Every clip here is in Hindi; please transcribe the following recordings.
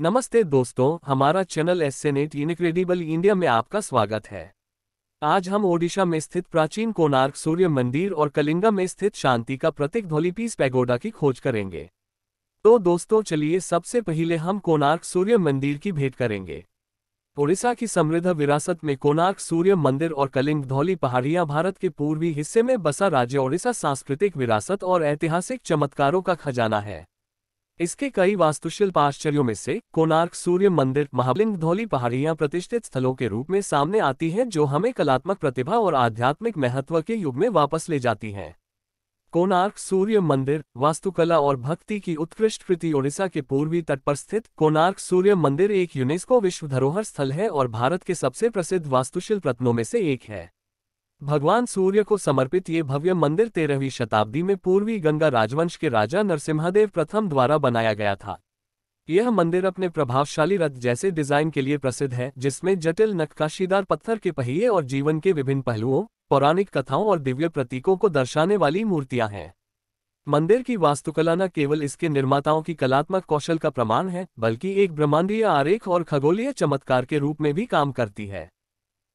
नमस्ते दोस्तों हमारा चैनल एससेनेट इनक्रेडिबल इंडिया में आपका स्वागत है आज हम ओडिशा में स्थित प्राचीन कोणार्क सूर्य मंदिर और कलिंगा में स्थित शांति का प्रतीक धोलीपीस पैगोडा की खोज करेंगे तो दोस्तों चलिए सबसे पहले हम कोणार्क सूर्य मंदिर की भेंट करेंगे ओडिशा की समृद्ध विरासत में कोणार्क सूर्य मंदिर और कलिंग धौली पहाड़ियां भारत के पूर्वी हिस्से में बसा राज्य ओडिशा सांस्कृतिक विरासत और ऐतिहासिक चमत्कारों का खजाना है इसके कई वास्तुशिल्प आश्चर्यों में से कोनार्क सूर्य मंदिर महाबलिंग धौली पहाड़ियां प्रतिष्ठित स्थलों के रूप में सामने आती हैं जो हमें कलात्मक प्रतिभा और आध्यात्मिक महत्व के युग में वापस ले जाती हैं कोनार्क सूर्य मंदिर वास्तुकला और भक्ति की उत्कृष्ट कृति ओडिशा के पूर्वी तट पर स्थित कोनार्क सूर्य मंदिर एक यूनेस्को विश्व धरोहर स्थल है और भारत के सबसे प्रसिद्ध वास्तुशिल्प रत्नों में से एक है भगवान सूर्य को समर्पित ये भव्य मंदिर तेरहवीं शताब्दी में पूर्वी गंगा राजवंश के राजा नरसिम्हादेव प्रथम द्वारा बनाया गया था यह मंदिर अपने प्रभावशाली रथ जैसे डिजाइन के लिए प्रसिद्ध है जिसमें जटिल नक्काशीदार पत्थर के पहिए और जीवन के विभिन्न पहलुओं पौराणिक कथाओं और दिव्य प्रतीकों को दर्शाने वाली मूर्तियां हैं मंदिर की वास्तुकला न केवल इसके निर्माताओं की कलात्मक कौशल का प्रमाण है बल्कि एक ब्रह्मांडीय आरेख और खगोलीय चमत्कार के रूप में भी काम करती है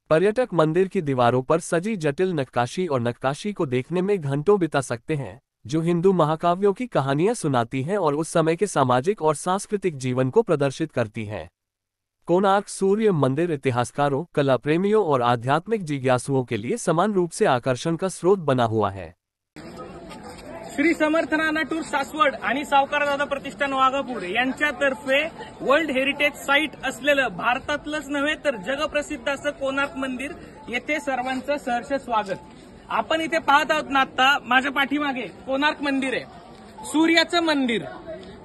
पर्यटक मंदिर की दीवारों पर सजी जटिल नक्काशी और नक्काशी को देखने में घंटों बिता सकते हैं जो हिंदू महाकाव्यों की कहानियां सुनाती हैं और उस समय के सामाजिक और सांस्कृतिक जीवन को प्रदर्शित करती हैं कोणार्क सूर्य मंदिर इतिहासकारों कला प्रेमियों और आध्यात्मिक जिज्ञासुओं के लिए समान रूप से आकर्षण का स्रोत बना हुआ है श्री समर्थना टूर सासवड आणि सावकारदादा प्रतिष्ठान वाघापूर यांच्यातर्फे वर्ल्ड हेरिटेज साईट असलेलं भारतातलंच नव्हे तर जगप्रसिद्ध असं कोणार्क मंदिर येथे सर्वांचं सहर्ष स्वागत आपण इथे पाहत आहोत ना आता माझ्या पाठीमागे कोणार्क मंदिर आहे सूर्याचं मंदिर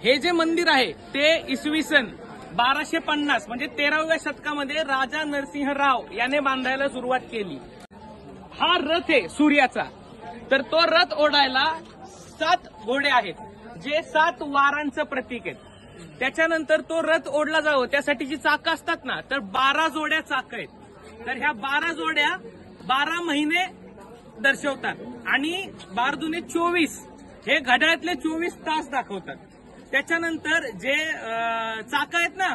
हे जे मंदिर आहे ते इसवी सन बाराशे पन्नास म्हणजे तेराव्या शतकामध्ये राजा नरसिंह राव याने बांधायला सुरुवात केली हा रथ आहे सूर्याचा तर तो रथ ओढायला सात घोडे आहेत जे सात वारांचं प्रतीक आहेत त्याच्यानंतर तो रथ ओढला जावं त्यासाठी जी चाकं असतात ना तर बारा जोड्या चाक आहेत तर ह्या बारा जोड्या बारा महिने दर्शवतात आणि बारदुने चोवीस हे घड्याळातले चोवीस तास दाखवतात त्याच्यानंतर जे चाकं आहेत ना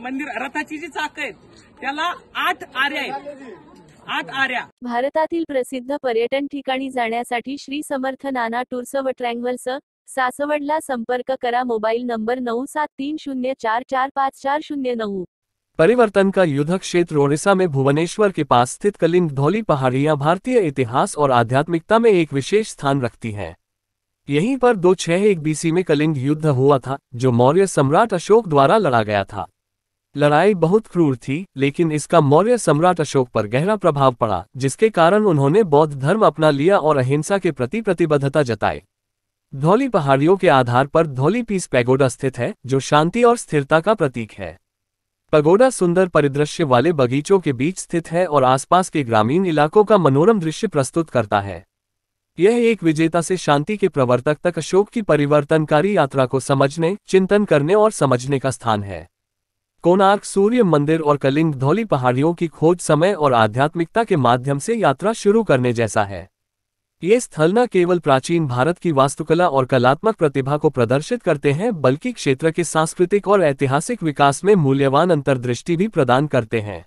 मंदिर रथाची जी चाकं आहेत त्याला आठ आर्या आहेत आत आर्या भारतातील प्रसिद्ध पर्यटन ठिकाणी जाण्यासाठी श्री समर्थ नाना टूर्स व ट्रँगल्स सासवडला संपर्क करा मोबाईल नंबर नऊ सात तीन शून्य चार चार पाँच चार शून्य नौ परिवर्तन का युद्ध क्षेत्र ओडिशा में भुवनेश्वर के पास स्थित कलिंग धौली पहाड़ियां भारतीय इतिहास और आध्यात्मिकता में एक विशेष स्थान रखती हैं यहीं पर दो छह एक बीसी में कलिंग युद्ध हुआ था जो मौर्य सम्राट अशोक द्वारा लड़ा गया था लड़ाई बहुत क्रूर थी लेकिन इसका मौर्य सम्राट अशोक पर गहरा प्रभाव पड़ा जिसके कारण उन्होंने बौद्ध धर्म अपना लिया और अहिंसा के प्रति प्रतिबद्धता जताई धौली पहाड़ियों के आधार पर धौली पीस पैगोडा स्थित है जो शांति और स्थिरता का प्रतीक है पगोडा सुंदर परिदृश्य वाले बगीचों के बीच स्थित है और आसपास के ग्रामीण इलाकों का मनोरम दृश्य प्रस्तुत करता है यह एक विजेता से शांति के प्रवर्तक तक अशोक की परिवर्तनकारी यात्रा को समझने चिंतन करने और समझने का स्थान है कोनार्क सूर्य मंदिर और कलिंग धौली पहाड़ियों की खोज समय और आध्यात्मिकता के माध्यम से यात्रा शुरू करने जैसा है ये स्थल न केवल प्राचीन भारत की वास्तुकला और कलात्मक प्रतिभा को प्रदर्शित करते हैं बल्कि क्षेत्र के सांस्कृतिक और ऐतिहासिक विकास में मूल्यवान अंतर्दृष्टि भी प्रदान करते हैं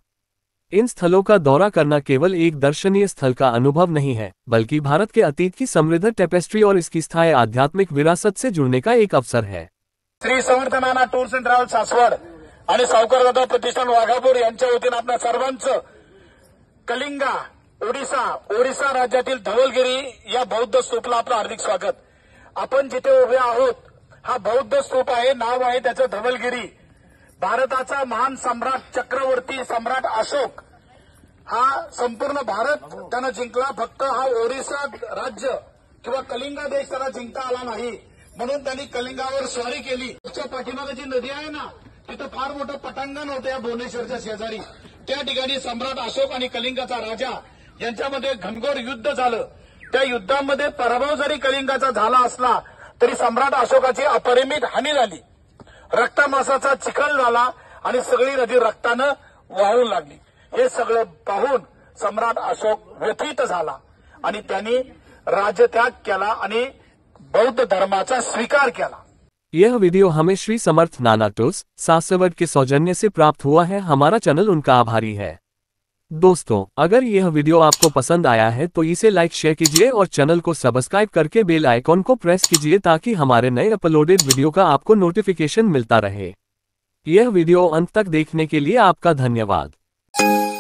इन स्थलों का दौरा करना केवल एक दर्शनीय स्थल का अनुभव नहीं है बल्कि भारत के अतीत की समृद्ध टेपेस्ट्री और इसकी स्थायी आध्यात्मिक विरासत से जुड़ने का एक अवसर है Shri Samvardhanana tours and travel Saswad आणि सावकारदादा प्रतिष्ठान वाघापूर यांच्या वतीनं आपल्या सर्वांचं कलिंगा ओडिसा ओडिसा राज्यातील धवलगिरी या बौद्ध स्तूपला आपलं हार्दिक स्वागत आपण जिथे उभे आहोत हा बौद्ध स्तूप आहे नाव आहे त्याचं धवलगिरी भारताचा महान सम्राट चक्रवर्ती सम्राट अशोक हा संपूर्ण भारत त्यानं जिंकला फक्त हा ओडिसा राज्य किंवा कलिंगा देश त्याला जिंकता आला नाही म्हणून त्यांनी कलिंगावर स्वारी केली त्याच्या पाठीमागे जी नदी आहे ना तिथं फार मोठं पटांगण होतं या भुवनेश्वरच्या शेजारी त्या ठिकाणी सम्राट अशोक आणि कलिंगाचा राजा यांच्यामध्ये घनघोर युद्ध झालं त्या युद्धामध्ये पराभव जरी कलिंगाचा झाला असला तरी सम्राट अशोकाची अपरिमित हानी झाली रक्तामासाचा चिखल झाला आणि सगळी नदी रक्तानं वाहून लागली हे सगळं पाहून सम्राट अशोक व्यथित झाला आणि त्यांनी राजत्याग केला आणि बौद्ध धर्माचा स्वीकार केला यह वीडियो हमें श्री समर्थ नाना टूर्स सासवर के सौजन्य से प्राप्त हुआ है हमारा चैनल उनका आभारी है दोस्तों अगर यह वीडियो आपको पसंद आया है तो इसे लाइक शेयर कीजिए और चैनल को सब्सक्राइब करके बेल आइकॉन को प्रेस कीजिए ताकि हमारे नए अपलोडेड वीडियो का आपको नोटिफिकेशन मिलता रहे यह वीडियो अंत तक देखने के लिए आपका धन्यवाद